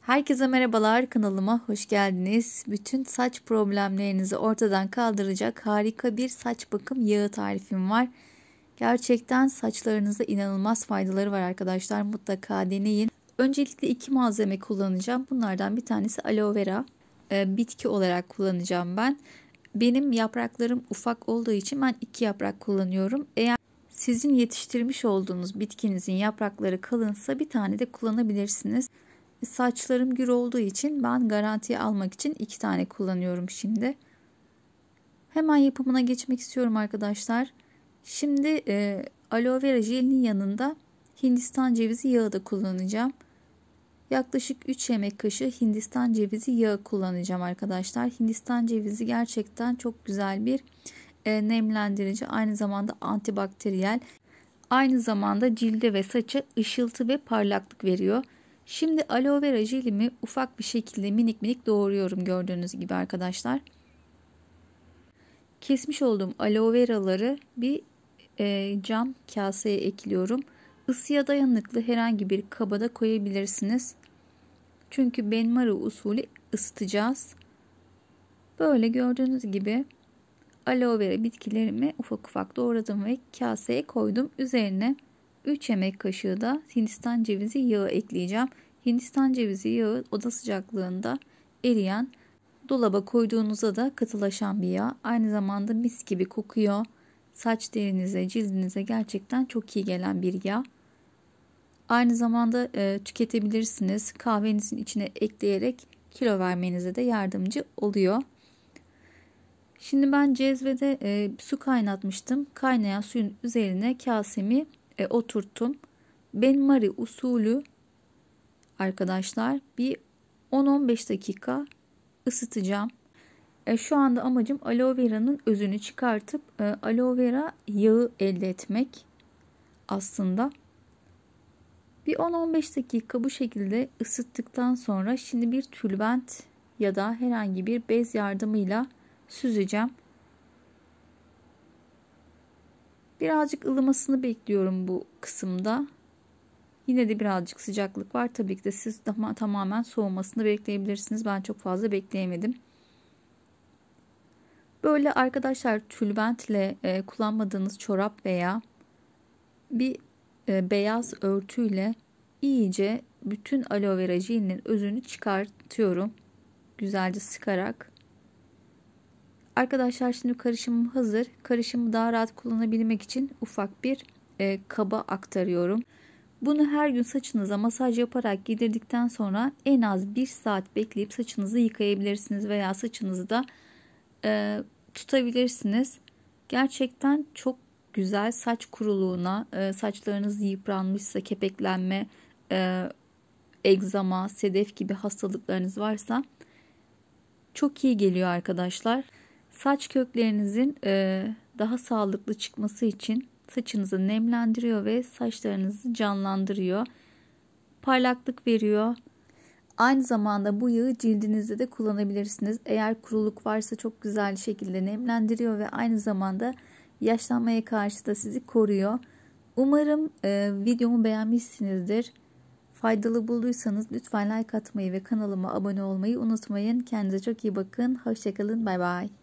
Herkese merhabalar kanalıma hoş geldiniz. Bütün saç problemlerinizi ortadan kaldıracak harika bir saç bakım yağı tarifim var. Gerçekten saçlarınıza inanılmaz faydaları var arkadaşlar. Mutlaka deneyin. Öncelikle iki malzeme kullanacağım. Bunlardan bir tanesi aloe vera. Ee, bitki olarak kullanacağım ben. Benim yapraklarım ufak olduğu için ben iki yaprak kullanıyorum. Eğer sizin yetiştirmiş olduğunuz bitkinizin yaprakları kalınsa bir tane de kullanabilirsiniz. Saçlarım gür olduğu için ben garantiye almak için iki tane kullanıyorum şimdi. Hemen yapımına geçmek istiyorum arkadaşlar. Şimdi e, aloe vera jelinin yanında Hindistan cevizi yağı da kullanacağım. Yaklaşık 3 yemek kaşığı Hindistan cevizi yağı kullanacağım arkadaşlar. Hindistan cevizi gerçekten çok güzel bir e, nemlendirici, aynı zamanda antibakteriyel, aynı zamanda cilde ve saça ışıltı ve parlaklık veriyor. Şimdi aloe vera jelimi ufak bir şekilde minik minik doğruyorum gördüğünüz gibi arkadaşlar. Kesmiş olduğum aloe veraları bir e, cam kaseye ekliyorum. Isıya dayanıklı herhangi bir kabada koyabilirsiniz. Çünkü benmari usulü ısıtacağız. Böyle gördüğünüz gibi aloe vera bitkilerimi ufak ufak doğradım ve kaseye koydum. Üzerine 3 yemek kaşığı da Hindistan cevizi yağı ekleyeceğim. Hindistan cevizi yağı oda sıcaklığında eriyen, dolaba koyduğunuzda da katılaşan bir yağ. Aynı zamanda mis gibi kokuyor. Saç derinize, cildinize gerçekten çok iyi gelen bir yağ. Aynı zamanda e, tüketebilirsiniz. Kahvenizin içine ekleyerek kilo vermenize de yardımcı oluyor. Şimdi ben cezvede e, su kaynatmıştım. Kaynayan suyun üzerine kasemi e, oturttum. Ben mari usulü arkadaşlar bir 10-15 dakika ısıtacağım. E, şu anda amacım aloe vera'nın özünü çıkartıp e, aloe vera yağı elde etmek aslında. Bir 10-15 dakika bu şekilde ısıttıktan sonra şimdi bir tülbent ya da herhangi bir bez yardımıyla süzeceğim. Birazcık ılımasını bekliyorum bu kısımda. Yine de birazcık sıcaklık var. Tabii ki de siz tam, tamamen soğumasını bekleyebilirsiniz. Ben çok fazla bekleyemedim. Böyle arkadaşlar tülbentle e, kullanmadığınız çorap veya bir e, beyaz örtüyle iyice bütün aloe vera jelinin özünü çıkartıyorum. Güzelce sıkarak Arkadaşlar şimdi karışımım hazır. Karışımı daha rahat kullanabilmek için ufak bir e, kaba aktarıyorum. Bunu her gün saçınıza masaj yaparak giydirdikten sonra en az 1 saat bekleyip saçınızı yıkayabilirsiniz veya saçınızı da e, tutabilirsiniz. Gerçekten çok güzel saç kuruluğuna, e, saçlarınız yıpranmışsa, kepeklenme, e, egzama, sedef gibi hastalıklarınız varsa çok iyi geliyor arkadaşlar. Saç köklerinizin e, daha sağlıklı çıkması için saçınızı nemlendiriyor ve saçlarınızı canlandırıyor. Parlaklık veriyor. Aynı zamanda bu yağı cildinizde de kullanabilirsiniz. Eğer kuruluk varsa çok güzel şekilde nemlendiriyor ve aynı zamanda yaşlanmaya karşı da sizi koruyor. Umarım e, videomu beğenmişsinizdir. Faydalı bulduysanız lütfen like atmayı ve kanalıma abone olmayı unutmayın. Kendinize çok iyi bakın. Hoşçakalın. Bay bay.